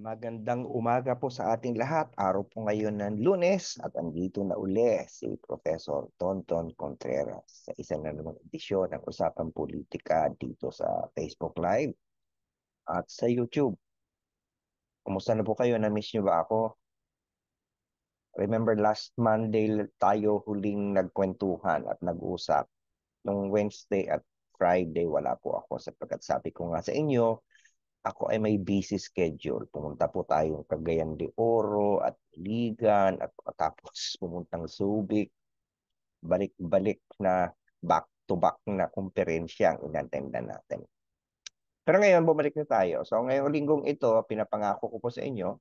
Magandang umaga po sa ating lahat. Araw po ngayon ng lunes at andito na uli si Professor Tonton Contreras sa isang na namang edisyon ng Usapan Politika dito sa Facebook Live at sa YouTube. Kumusta na po kayo? Na-miss niyo ba ako? Remember last Monday tayo huling nagkwentuhan at nag-usap. Nung Wednesday at Friday wala po ako sapagkat sabi ko nga sa inyo, ako ay may busy schedule. Pumunta po tayo tayong Cagayan de Oro at Ligan at tapos pumuntang Subic. Balik-balik na back-to-back na kumperensya ang inatendan natin. Pero ngayon, bumalik na tayo. So ngayong linggong ito, pinapangako ko po sa inyo,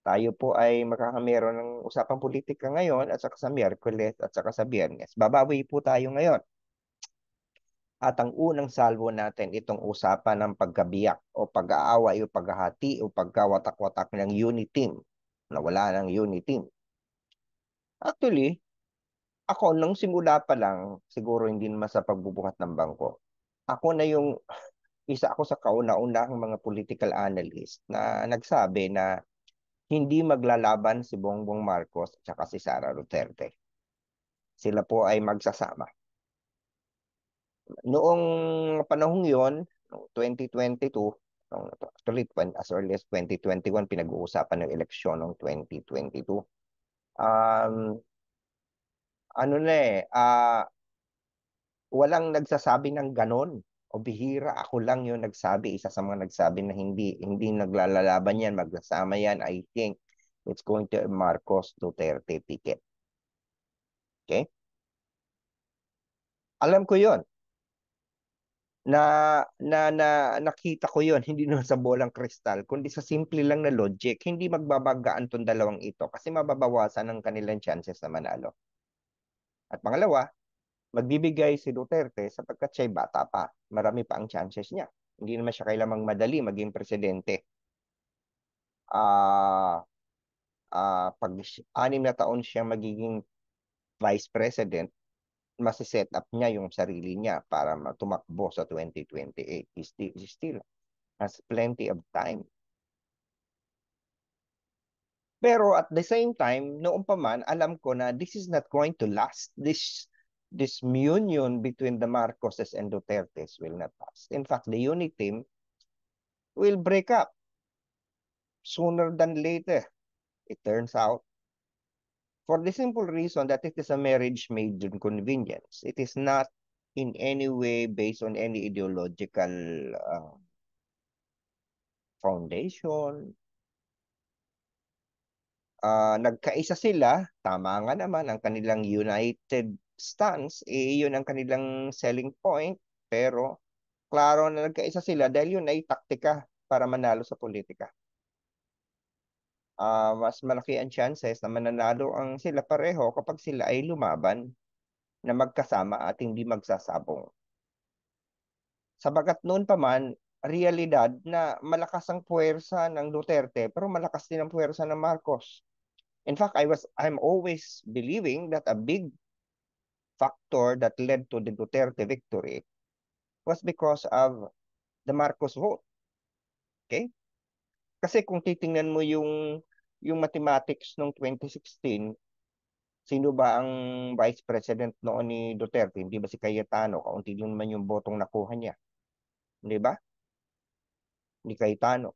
tayo po ay makakamero ng usapang politika ngayon at saka sa Miyerkules at saka sa Biyernes. Babawi po tayo ngayon at ang unang salvo natin itong usapan ng pagkabiyak o pag-aaway o paghahati o pagkawatak-watak ng unit team na wala ng unit team. Actually, ako nang simula pa lang, siguro hindi naman sa pagbubuhat ng bangko, ako na yung isa ako sa kauna-unahang mga political analyst na nagsabi na hindi maglalaban si Bongbong Marcos at si Sara Duterte. Sila po ay magsasama noong panahong yon, 2022, actually as early as 2021, pinag-uusapan ng eleksyon noong 2022. Um, ano na eh, uh, walang nagsasabi ng ganon o bihira ako lang yung nagsabi isa sa mga nagsabi na hindi hindi naglalaban yan magsasama yan I think it's going to Marcos Duterte ticket okay alam ko yon na, na, na nakita ko yon hindi naman sa bolang kristal, kundi sa simple lang na logic, hindi magbabagaan tong dalawang ito kasi mababawasan ang kanilang chances na manalo. At pangalawa, magbibigay si Duterte sapagkat siya'y bata pa. Marami pa ang chances niya. Hindi naman siya kailamang madali maging presidente. Ah, uh, uh, pag anim na taon siya magiging vice president, masiset up niya yung sarili niya para tumakbo sa 2028. He still, he still has plenty of time. Pero at the same time, noong pa man, alam ko na this is not going to last. This this union between the Marcoses and Dutertes will not last. In fact, the unit team will break up sooner than later. It turns out for the simple reason that it is a marriage made in convenience. It is not in any way based on any ideological uh, foundation. Uh, nagkaisa sila, tama nga naman, ang kanilang united stance, eh, yun ang kanilang selling point, pero klaro na nagkaisa sila dahil yun ay taktika para manalo sa politika uh, mas malaki ang chances na mananalo ang sila pareho kapag sila ay lumaban na magkasama at hindi magsasabong. Sabagat noon pa man, realidad na malakas ang puwersa ng Duterte pero malakas din ang puwersa ng Marcos. In fact, I was I'm always believing that a big factor that led to the Duterte victory was because of the Marcos vote. Okay? Kasi kung titingnan mo yung yung mathematics noong 2016, sino ba ang vice president noon ni Duterte? Hindi ba si Cayetano? Kaunti lang naman yung botong nakuha niya. Hindi ba? Ni Cayetano.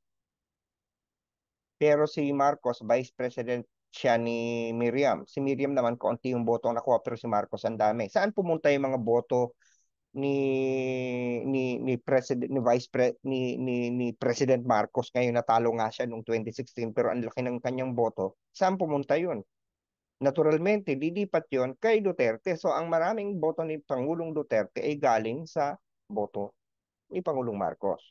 Pero si Marcos, vice president siya ni Miriam. Si Miriam naman, kaunti yung botong nakuha, pero si Marcos ang dami. Saan pumunta yung mga boto ni ni ni president ni vice pre, ni, ni ni president Marcos ngayon natalo nga siya noong 2016 pero ang laki ng kanyang boto saan pumunta yun naturalmente lilipat yon kay Duterte so ang maraming boto ni Pangulong Duterte ay galing sa boto ni Pangulong Marcos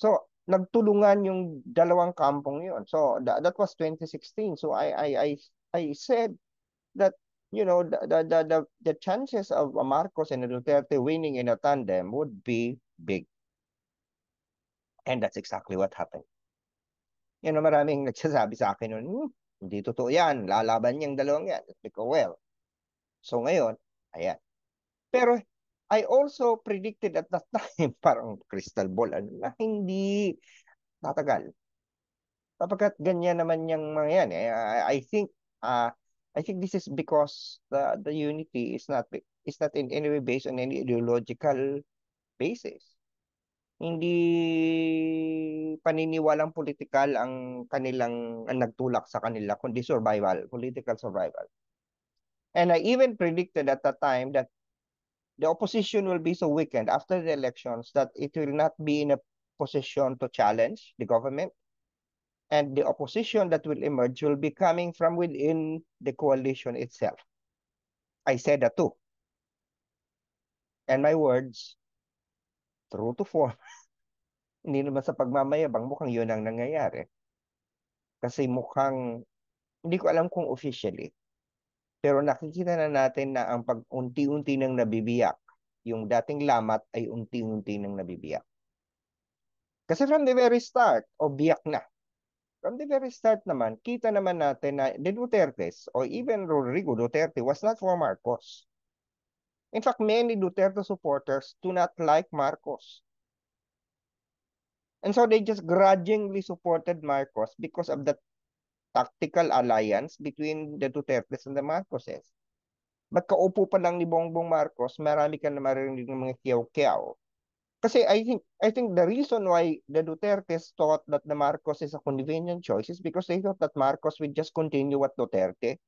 so nagtulungan yung dalawang kampong yon so that, that was 2016 so i i i i said that you know, the, the, the, the chances of Marcos and Duterte winning in a tandem would be big. And that's exactly what happened. You know, maraming nagsasabi sa akin noon, hmm, hindi totoo yan, lalaban niyang dalawang yan. Like, well. So ngayon, ayan. Pero I also predicted at that time, parang crystal ball, ano, na hindi tatagal. Kapagkat ganyan naman yung mga yan, eh, I, I think uh, I think this is because the the unity is not is not in any way based on any ideological basis. Hindi paniniwalang political ang kanilang ang nagtulak sa kanila kundi survival, political survival. And I even predicted at that time that the opposition will be so weakened after the elections that it will not be in a position to challenge the government and the opposition that will emerge will be coming from within the coalition itself. I said that too. And my words, true to form, hindi naman sa pagmamayabang, mukhang yun ang nangyayari. Kasi mukhang, hindi ko alam kung officially, pero nakikita na natin na ang pag-unti-unti nang nabibiyak, yung dating lamat ay unti-unti nang nabibiyak. Kasi from the very start, obvious na from the very start naman, kita naman natin na the Dutertes or even Rodrigo Duterte was not for Marcos. In fact, many Duterte supporters do not like Marcos. And so they just grudgingly supported Marcos because of the tactical alliance between the Dutertes and the Marcoses. Ba't kaupo pa lang ni Bongbong Marcos, marami ka na maririnig ng mga kiyaw-kiyaw kasi I think I think the reason why the Dutertes thought that the Marcos is a convenient choice is because they thought that Marcos would just continue what Duterte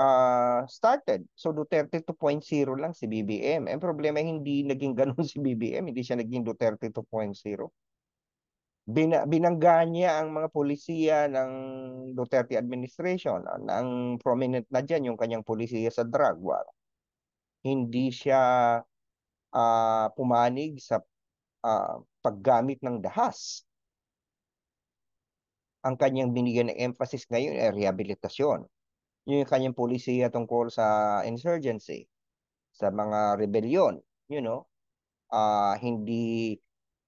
uh, started. So Duterte 2.0 lang si BBM. Ang problema hindi naging ganun si BBM, hindi siya naging Duterte 2.0. Bina, binangga niya ang mga polisiya ng Duterte administration. Ang, prominent na dyan yung kanyang polisiya sa drug war. Hindi siya uh, pumanig sa uh, paggamit ng dahas. Ang kanyang binigyan ng emphasis ngayon ay rehabilitasyon. Yun yung kanyang polisiya tungkol sa insurgency, sa mga rebellion, you know. Uh, hindi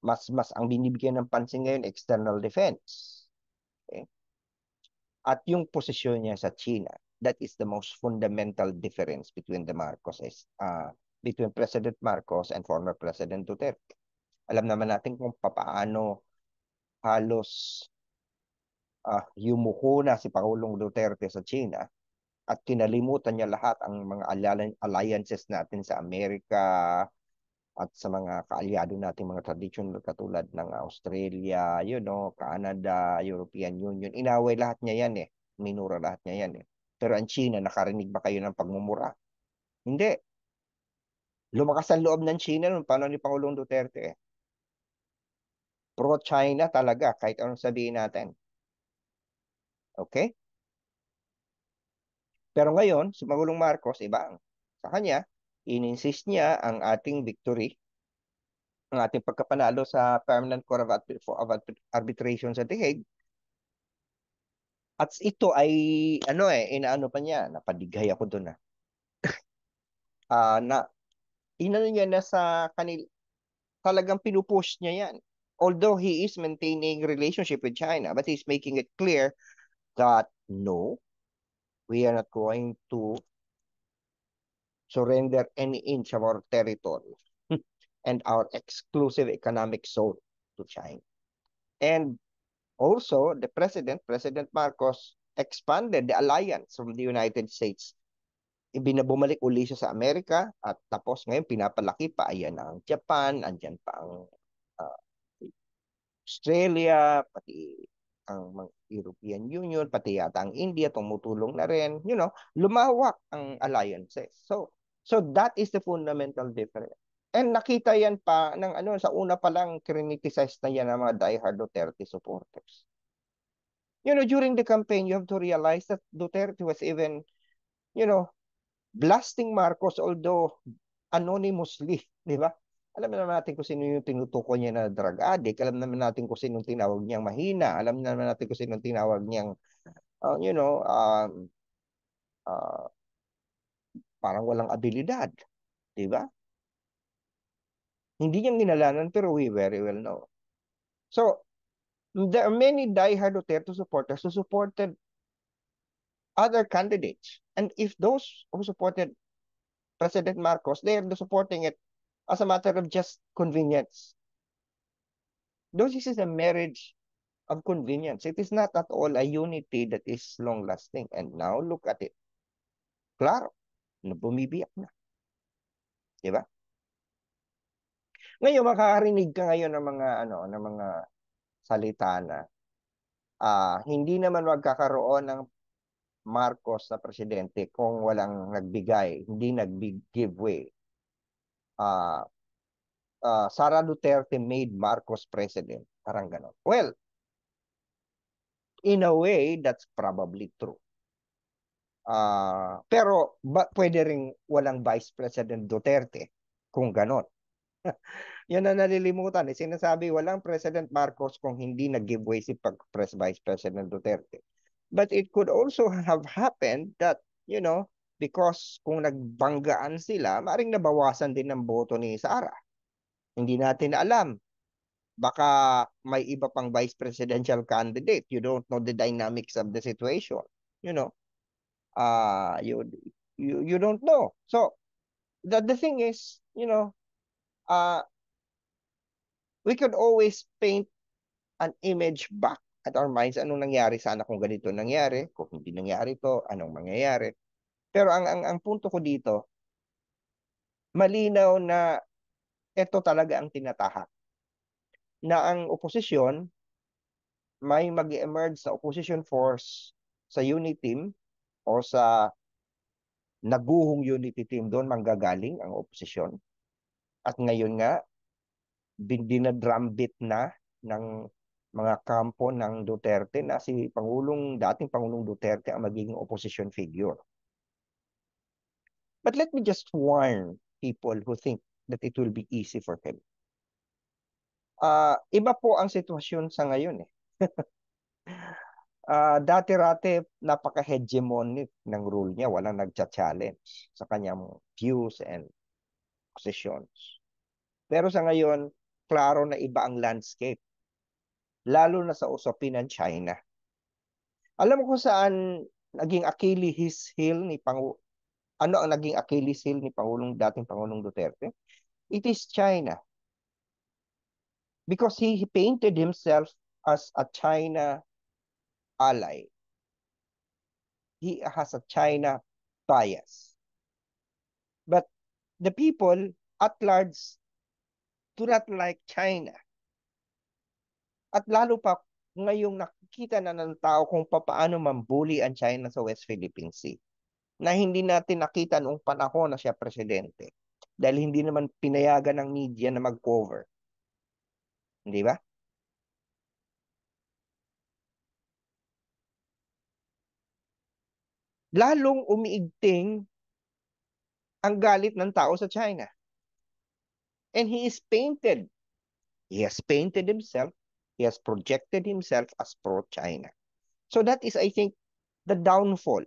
mas mas ang binibigyan ng pansin ngayon external defense. Okay? At yung posisyon niya sa China, that is the most fundamental difference between the Marcoses uh, between President Marcos and former President Duterte. Alam naman natin kung paano halos uh, ah, yumuko na si Pangulong Duterte sa China at kinalimutan niya lahat ang mga alliances natin sa Amerika at sa mga kaalyado natin mga traditional katulad ng Australia, you know, Canada, European Union. Inaway lahat niya yan eh. Minura lahat niya yan eh. Pero ang China, nakarinig ba kayo ng pagmumura? Hindi. Lumakas ang loob ng China noon paano ni Pangulong Duterte. Pro-China talaga kahit anong sabihin natin. Okay? Pero ngayon, si Magulong Marcos, iba ang sa kanya, ininsist niya ang ating victory, ang ating pagkapanalo sa Permanent Court of, of Arbitration sa The Hague. At ito ay, ano eh, inaano pa niya, napadigay ako doon ah. ah, na. uh, na inano niya na sa kanil talagang pinupush niya yan. Although he is maintaining relationship with China, but he's making it clear that no, we are not going to surrender any inch of our territory and our exclusive economic zone to China. And also, the president, President Marcos, expanded the alliance from the United States bumalik uli siya sa Amerika at tapos ngayon pinapalaki pa ayan ang Japan, andiyan pa ang uh, Australia, pati ang mga European Union, pati yata ang India tumutulong na rin, you know, lumawak ang alliances. So so that is the fundamental difference. And nakita yan pa ng ano sa una pa lang criticized na yan ng mga diehard Duterte supporters. You know, during the campaign, you have to realize that Duterte was even, you know, blasting Marcos although anonymously, di ba? Alam naman natin kung sino yung tinutukoy niya na drug addict. Alam naman natin kung sino yung tinawag niyang mahina. Alam naman natin kung sino yung tinawag niyang, uh, you know, um, uh, parang walang abilidad. Di ba? Hindi niyang ginalanan pero we very well know. So, there are many diehard Duterte supporters who supported other candidates. And if those who supported President Marcos, they are supporting it as a matter of just convenience. Though this is a marriage of convenience, it is not at all a unity that is long-lasting. And now look at it. Claro, na bumibiyak na. Diba? Ngayon, makakarinig ka ngayon ng mga, ano, ng mga salita na uh, hindi naman magkakaroon ng Marcos sa presidente kung walang nagbigay, hindi nag-give way. Uh, uh, Sara Duterte made Marcos president. Parang ganon. Well, in a way, that's probably true. Uh, pero ba, pwede rin walang Vice President Duterte kung ganon. Yan na nalilimutan. Eh. Sinasabi walang President Marcos kung hindi nag-give way si Pag Vice President Duterte. But it could also have happened that, you know, because kung nagbanggaan sila, maaring nabawasan din ng boto ni Sara. Hindi natin alam. Baka may iba pang vice presidential candidate. You don't know the dynamics of the situation. You know, uh, you, you, you don't know. So, the, the thing is, you know, uh, we could always paint an image back at our minds, anong nangyari sana kung ganito nangyari, kung hindi nangyari to, anong mangyayari. Pero ang, ang, ang punto ko dito, malinaw na ito talaga ang tinatahak. Na ang oposisyon, may mag emerge sa opposition force sa unity team o sa naguhong unity team doon manggagaling ang oposisyon. At ngayon nga, din na drumbeat na ng mga kampo ng Duterte na si Pangulong, dating Pangulong Duterte ang magiging opposition figure. But let me just warn people who think that it will be easy for him. Uh, iba po ang sitwasyon sa ngayon eh. uh, ah, dati-rate napaka-hegemonic ng rule niya. Walang nagcha-challenge sa kanyang views and positions. Pero sa ngayon, klaro na iba ang landscape lalo na sa usapin ng China. Alam mo kung saan naging Achilles heel ni Pang ano ang naging Achilles heel ni Pangulong dating Pangulong Duterte? It is China. Because he, he painted himself as a China ally. He has a China bias. But the people at large do not like China. At lalo pa ngayong nakikita na ng tao kung paano mambuli ang China sa West Philippine Sea na hindi natin nakita noong panahon na siya presidente dahil hindi naman pinayagan ng media na mag-cover. Hindi ba? Lalong umiigting ang galit ng tao sa China. And he is painted. He has painted himself He has projected himself as pro-China. So that is, I think, the downfall.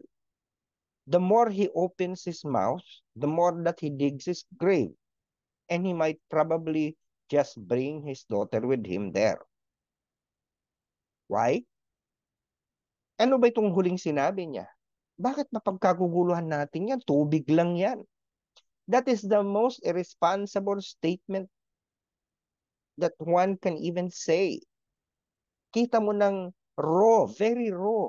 The more he opens his mouth, the more that he digs his grave. And he might probably just bring his daughter with him there. Why? Ano ba itong huling sinabi niya? Bakit mapagkaguguluhan natin yan? Tubig lang yan. That is the most irresponsible statement that one can even say kita mo ng raw, very raw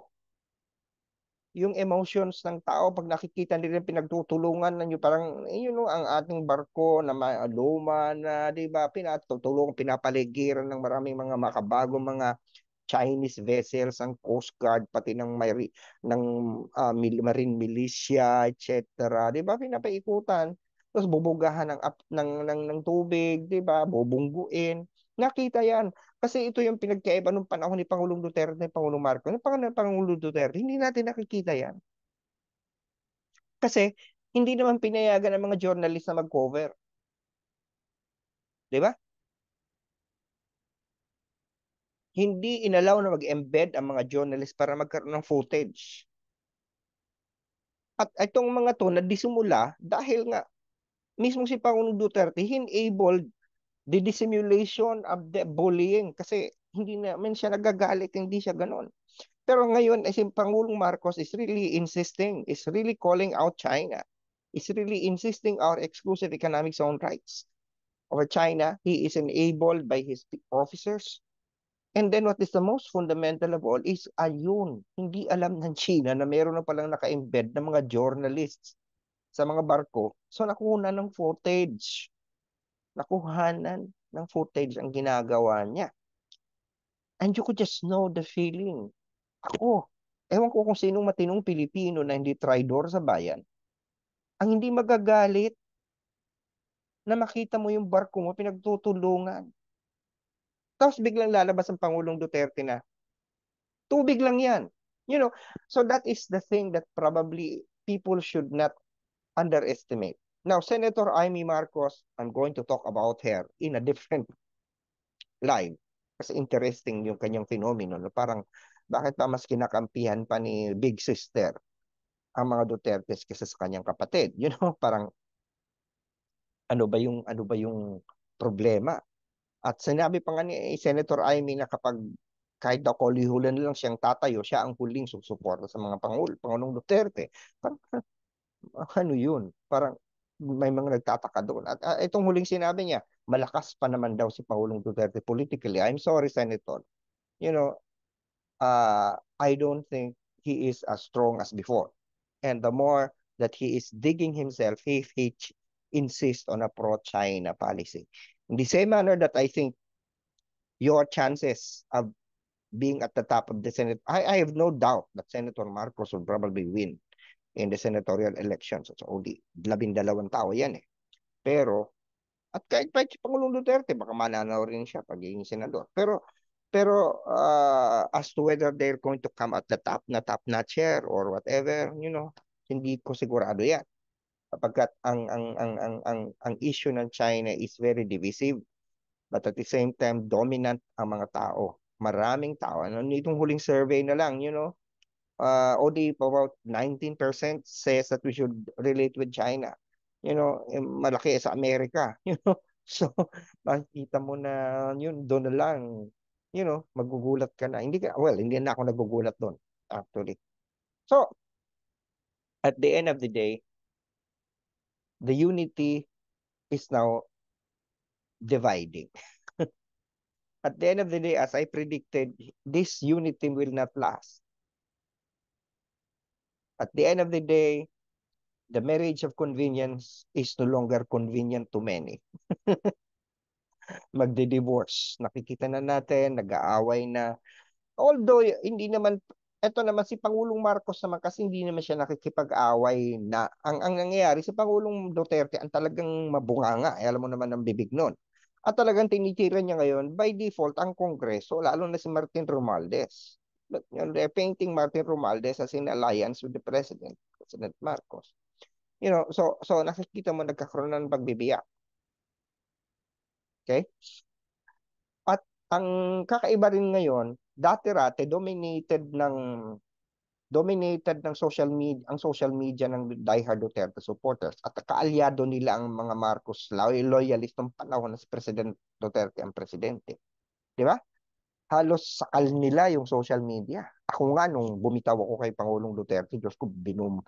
yung emotions ng tao pag nakikita nila pinagtutulungan na parang eh, yun know ang ating barko na luma na 'di ba pinatutulungan pinapaligiran ng maraming mga makabago mga Chinese vessels ang Coast Guard pati ng may ng uh, marine militia etc 'di ba pinapaikutan tapos bubugahan ng up ng ng, ng tubig 'di ba bubungguin nakita yan kasi ito yung pinagkaiba nung panahon ni Pangulong Duterte at Pangulong Marcos. Nung panahon ng Pangulong Duterte, hindi natin nakikita yan. Kasi hindi naman pinayagan ng mga journalist na mag-cover. 'Di ba? Hindi inalaw na mag-embed ang mga journalist para magkaroon ng footage. At itong mga to na disumula dahil nga mismo si Pangulong Duterte enabled the dissimulation of the bullying kasi hindi namin siya nagagalit, hindi siya ganun. Pero ngayon, si Pangulong Marcos is really insisting, is really calling out China, is really insisting our exclusive economic zone rights over China. He is enabled by his officers. And then what is the most fundamental of all is ayun, hindi alam ng China na meron na palang naka-embed ng mga journalists sa mga barko. So nakuha ng footage nakuhanan ng footage ang ginagawa niya. And you could just know the feeling. Ako, ewan ko kung sinong matinong Pilipino na hindi tridor sa bayan, ang hindi magagalit na makita mo yung barko mo pinagtutulungan. Tapos biglang lalabas ang Pangulong Duterte na, tubig lang yan. You know, so that is the thing that probably people should not underestimate. Now, Senator Amy Marcos, I'm going to talk about her in a different line. Kasi interesting yung kanyang phenomenon. Parang, bakit pa mas kinakampihan pa ni Big Sister ang mga Dutertes kaysa sa kanyang kapatid? You know, parang, ano ba yung, ano ba yung problema? At sinabi pa nga ni Senator Amy na kapag kahit daw kolihulan lang siyang tatayo, siya ang huling susuporta sa mga Pangul, Pangulong Duterte. Parang, ano yun? Parang may mga nagtataka doon. At uh, itong huling sinabi niya, malakas pa naman daw si Paulong Duterte politically. I'm sorry, Senator. You know, uh, I don't think he is as strong as before. And the more that he is digging himself, he, he insists on a pro-China policy. In the same manner that I think your chances of being at the top of the Senate, I, I have no doubt that Senator Marcos will probably win in the senatorial elections. So, only labindalawang tao yan eh. Pero, at kahit pa si Pangulong Duterte, baka mananaw rin siya pagiging senador. Pero, pero uh, as to whether they're going to come at the top na top na chair or whatever, you know, hindi ko sigurado yan. Kapagkat ang, ang, ang, ang, ang, ang issue ng China is very divisive but at the same time, dominant ang mga tao. Maraming tao. Ano, itong huling survey na lang, you know, uh, ODA about 19% says that we should relate with China. You know, malaki sa Amerika, you know. So, makikita mo na yun, doon lang, you know, magugulat ka na. Hindi ka, well, hindi na ako nagugulat doon, actually. So, at the end of the day, the unity is now dividing. at the end of the day, as I predicted, this unity will not last at the end of the day, the marriage of convenience is no longer convenient to many. Magde-divorce. Nakikita na natin, nag-aaway na. Although, hindi naman, eto naman si Pangulong Marcos naman kasi hindi naman siya nakikipag-away na ang, ang nangyayari si Pangulong Duterte ang talagang mabunganga. Eh, alam mo naman ang bibig nun. At talagang tinitira niya ngayon by default ang Kongreso, lalo na si Martin Romualdez painting Martin Romualdez as in alliance with the president, President Marcos. You know, so so nakikita mo nagkakaroon ng pagbibiya. Okay? At ang kakaiba rin ngayon, dati-rate dominated ng dominated ng social media ang social media ng diehard Duterte supporters at kaalyado nila ang mga Marcos loyalists ng panahon na si President Duterte ang presidente. Di ba? halos sakal nila yung social media. Ako nga, nung bumitaw ako kay Pangulong Duterte, Diyos ko, binum,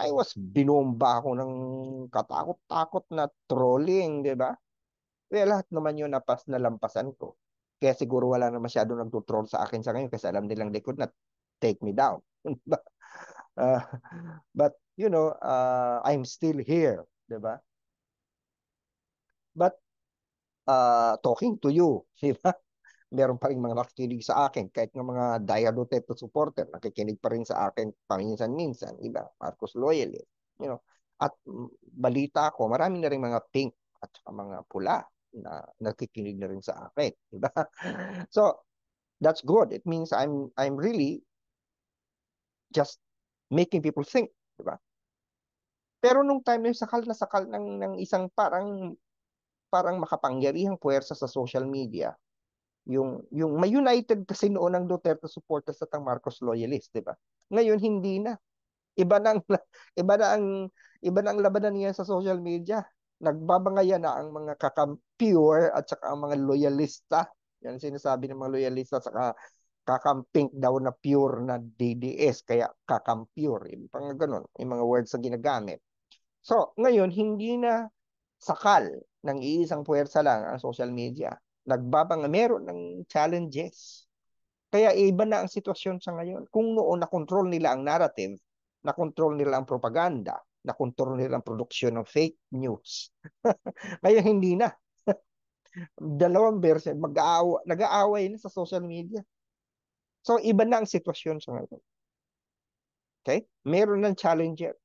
I was binomba ako ng katakot-takot na trolling, di ba? Kaya lahat naman yun napas na lampasan ko. Kaya siguro wala na masyado nagtutroll sa akin sa ngayon kasi alam nilang they could not take me down. uh, but, you know, uh, I'm still here, di ba? But, uh, talking to you, di ba? meron pa rin mga nakikinig sa akin. Kahit ng mga Daya Duterte supporter, nakikinig pa rin sa akin paminsan-minsan. Iba, Marcos Loyalist. Eh, you know? At balita ko, marami na rin mga pink at mga pula na nakikinig na rin sa akin. Diba? So, that's good. It means I'm I'm really just making people think, di ba? Pero nung time na sakal na sakal ng, ng isang parang parang makapangyarihang puwersa sa social media, yung yung may united kasi noon ang Duterte supporters sa Tang Marcos loyalist, 'di ba? Ngayon hindi na. Iba na ang iba na ang iba na ang labanan niya sa social media. Nagbabangaya na ang mga kakampure at saka ang mga loyalista. Yan sinasabi ng mga loyalista saka kakampink daw na pure na DDS kaya kakampure. Yung pang ganun, yung mga words na ginagamit. So, ngayon hindi na sakal ng iisang puwersa lang ang social media nagbabang meron ng challenges. Kaya iba na ang sitwasyon sa ngayon. Kung noon na-control nila ang narrative, na-control nila ang propaganda, na-control nila ang produksyon ng fake news. Kaya hindi na. Dalawang version, mag-aawa, nag-aaway na sa social media. So iba na ang sitwasyon sa ngayon. Okay? Meron ng challenger.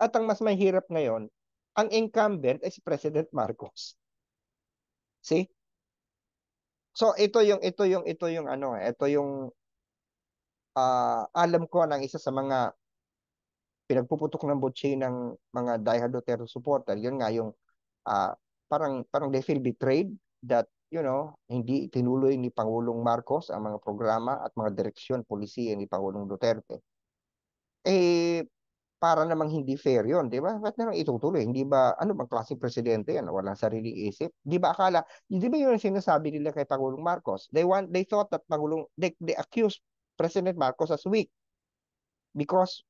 At ang mas mahirap ngayon, ang incumbent ay si President Marcos. See? So ito yung ito yung ito yung ano, eh, ito yung uh, alam ko ng isa sa mga pinagpuputok ng botse ng mga diehard Duterte supporter. Yun nga yung uh, parang parang they feel betrayed that you know, hindi tinuloy ni Pangulong Marcos ang mga programa at mga direksyon, polisiya ni Pangulong Duterte. Eh, para namang hindi fair yon, di ba? Ba't namang itutuloy? Hindi ba, ano bang klaseng presidente yan? Walang sariling isip. Di ba akala, di ba yun ang sinasabi nila kay Pangulong Marcos? They want, they thought that Pangulong, they, they accused President Marcos as weak because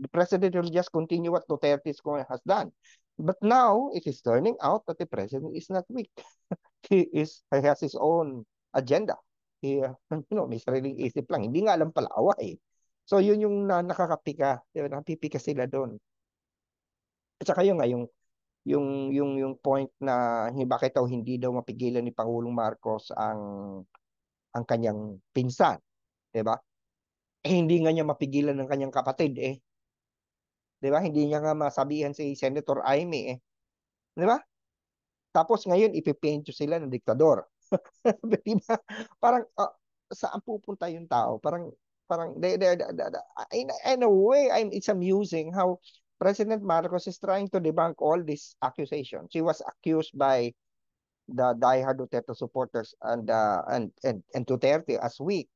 the president will just continue what Duterte has done. But now it is turning out that the president is not weak. he is he has his own agenda. He, you know, may sariling isip lang. Hindi nga alam pala away. Eh. So yun yung na, nakakapika, nakapipika sila doon. At saka yun nga, yung, yung, yung, yung point na bakit daw hindi daw mapigilan ni Pangulong Marcos ang, ang kanyang pinsan. ba? Diba? Eh, hindi nga niya mapigilan ng kanyang kapatid eh. 'di ba? Hindi niya nga masabihan si Senator Aimee eh. 'Di ba? Tapos ngayon ipipinto sila ng diktador. 'Di ba? Parang uh, saan pupunta yung tao? Parang parang they, they, they, in, in a way I'm it's amusing how President Marcos is trying to debunk all these accusations. He was accused by the diehard Duterte supporters and uh, and and and Duterte as weak,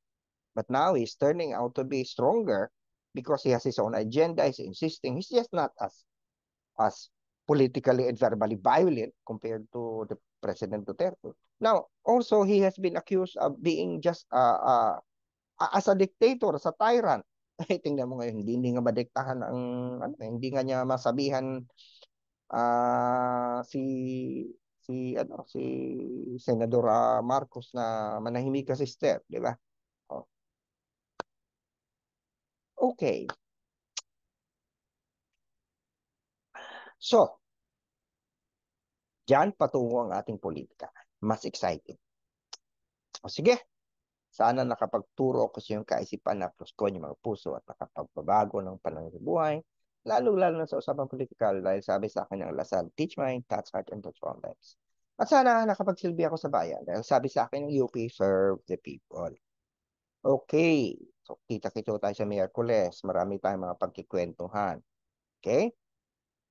but now he's turning out to be stronger because he has his own agenda. He's insisting he's just not as as politically and verbally violent compared to the President Duterte. Now, also he has been accused of being just uh, uh, as a dictator, sa tyrant, ay tingnan mo ngayon, hindi, hindi nga madiktahan ang ano, hindi nga niya masabihan uh, si si ano si Senador ah, Marcos na manahimik kasi step, di ba? Oh. Okay. So, diyan patungo ang ating politika. Mas exciting. O sige, sana nakapagturo ko sa iyong kaisipan na proskon yung mga puso at nakapagbabago ng pananaw buhay, lalo-lalo na sa usapang politikal dahil sabi sa akin ng Lasal, teach mind, touch heart, and touch all lives. At sana nakapagsilbi ako sa bayan dahil sabi sa akin ng UP, serve the people. Okay, so kita-kita tayo sa Miyerkules. Marami tayong mga pagkikwentuhan. Okay?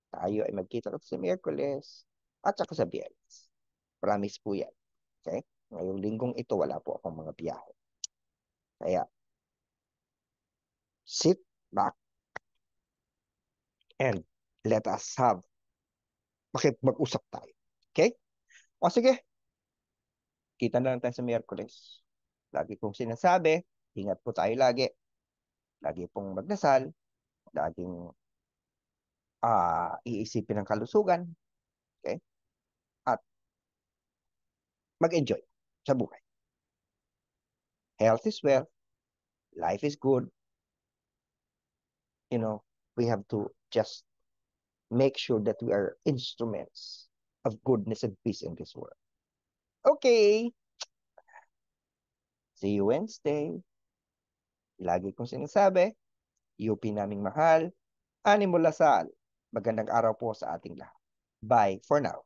Tayo ay magkita sa Miyerkules at saka sa Biyernes. Promise po yan. Okay? Ngayong linggong ito, wala po akong mga biyahe. Kaya, sit back and let us have makipag-usap tayo. Okay? O sige, kita na lang tayo sa Miyerkules. Lagi kong sinasabi, ingat po tayo lagi. Lagi pong magdasal, laging uh, iisipin ang kalusugan. Okay? At mag-enjoy sa buhay. Health is wealth life is good you know we have to just make sure that we are instruments of goodness and peace in this world okay see you Wednesday lagi kong sinasabi UP naming mahal Animo Lasal. magandang araw po sa ating lahat bye for now